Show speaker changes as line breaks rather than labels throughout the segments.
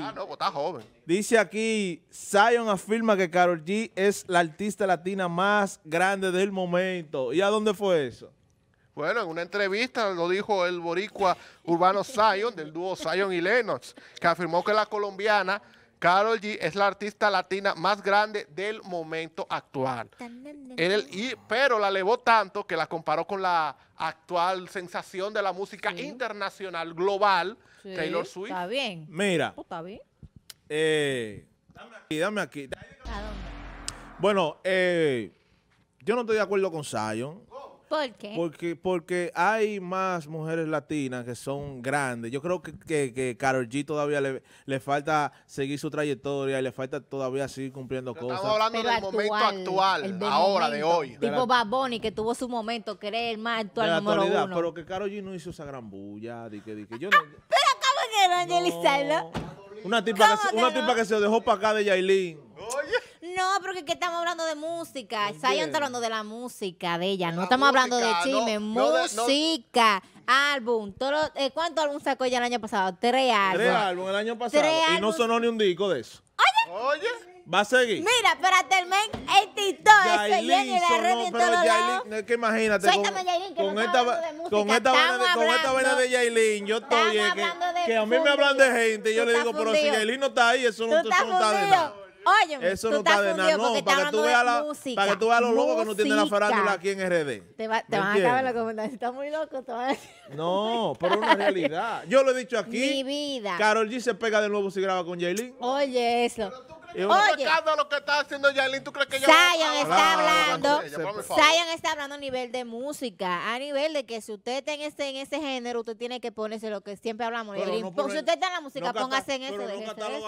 Ah, no, pues está joven. Dice aquí, Zion afirma que Carol G es la artista latina más grande del momento. ¿Y a dónde fue eso? Bueno, en una entrevista lo dijo el boricua urbano Zion, del dúo Zion y Lennox, que afirmó que la colombiana Carol G es la artista latina más grande del momento actual. pero la elevó tanto que la comparó con la actual sensación de la música internacional global, Taylor Swift.
Está bien. Mira. está bien.
Eh, dame aquí, dame aquí. Bueno, eh, yo no estoy de acuerdo con Zion. ¿Por qué? Porque, porque hay más mujeres latinas que son grandes. Yo creo que, que, que Karol G todavía le, le falta seguir su trayectoria y le falta todavía seguir cumpliendo cosas. Estamos hablando
del momento actual, ahora, de hoy. Tipo Baboni, que tuvo su momento, querer el más actual número
Pero que carol G no hizo esa gran bulla. Di que, di que yo no, Pero
¿cómo que no,
Una tipa, que, una tipa que se dejó para acá de Yailin
porque que estamos hablando de música. Zion está hablando de la música de ella. No estamos hablando de chisme. música, álbum. Todo, eh, cuánto sacó ella el año pasado? Tres álbumes. Tres álbumes el año
pasado. y no sonó ni un disco de eso. Oye. Oye. Va a seguir. Mira,
espérate, el men el eso
Es que imagínate. Suéltame, con, con esta, vena Con esta, de, con yo estoy. Eh, que, que, a mí me hablan de gente y yo le digo, fundido. pero si Yailin no está ahí, eso no, eso no está de nada.
Oye, eso no está de nada. No, para que, tú veas la, música, para que tú veas los locos que no tienen la farándula aquí en RD. Te, va, te van a acabar la comentarios. estás muy loco, te van
No, pero es una realidad. Yo lo he dicho aquí. Mi vida. Carol G se pega de nuevo si graba con Jaylin. Oye, eso. Oye, un está haciendo ¿Tú crees que está ah,
hablando. está hablando a nivel de música. A nivel de que si usted está en ese, género, usted tiene que ponerse lo que siempre hablamos. Pues, porque si usted está en la música, póngase en eso.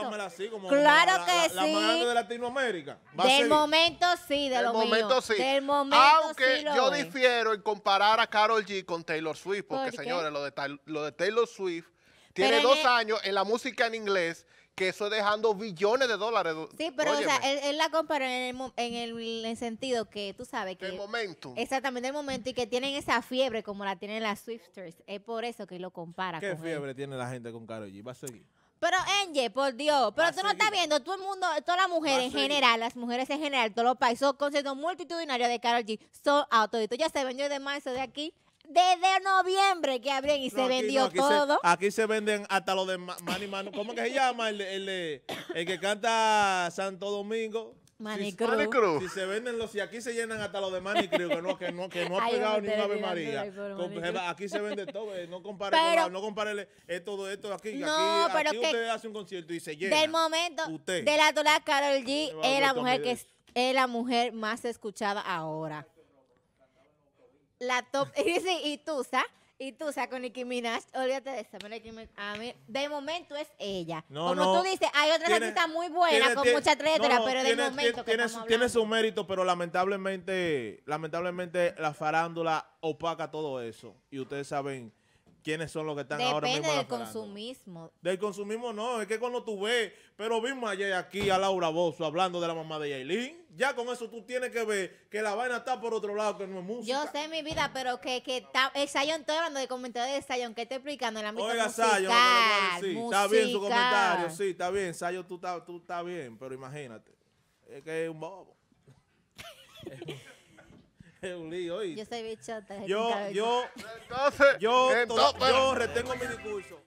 Pero así como claro la, que sí. de Latinoamérica.
Del momento sí, de Del lo momento sí. Del momento Aunque sí yo
difiero en comparar a Carol G con Taylor Swift. Porque, señores, lo de, lo de Taylor Swift tiene dos e- años en la música en inglés que eso dejando billones de dólares. Sí, pero o sea,
él, la compara en el, en el, sentido que tú sabes que... El momento. Exactamente, el momento y que tienen esa fiebre como la tienen las Swifters. Es por eso que lo compara. ¿Qué fiebre
tiene la gente con Karol G? Va a seguir.
Pero Enge, por Dios, pero tú no estás viendo todo el mundo, todas las mujeres en general, las mujeres en general, todos los países, son conciertos multitudinarios de carol G, son autodito ah, Ya se yo de marzo de aquí desde noviembre que abrieron y se vendió todo.
aquí se venden hasta los de Manny Manu. ¿Cómo que se llama? El, el, el, que canta Santo Domingo. Manny Cruz. Si, se venden los, si aquí se llenan hasta los de Manny Cruz, que no, que no, que no ha pegado ni una Ave María. aquí se vende todo, eh, no compare, no compare eh, esto, esto aquí. No, aquí, pero que usted hace un concierto y se llena. Del momento, de
la Tola Carol G es la mujer que es, es la mujer más escuchada ahora la top. y Tusa. Y tú, sabes con Nicki Minaj, olvídate de esa de momento es ella.
No, como tú dices,
hay otras artistas muy buenas, con muchas mucha trayectoria, pero de momento. Que
tiene, su mérito, pero lamentablemente, lamentablemente la farándula opaca todo eso. Y ustedes saben quiénes son los que están ahora mismo. Depende del
consumismo.
Del consumismo no, es que cuando tú ves, pero vimos ayer aquí a Laura Bozo hablando de la mamá de Yailin, ya con eso tú tienes que ver que la vaina está por otro lado, que no es música. Yo
sé mi vida, pero que, que está, el Sayon, estoy hablando de comentarios de Sayon, que te explicando en la misma Oiga, Sayon, está bien su comentario,
sí, está bien, Sayon, tú tú bien, pero imagínate, es que es un bobo. un lío hoy. Yo
soy bichota. Yo, yo,
entonces, yo, entonces, yo retengo mi discurso.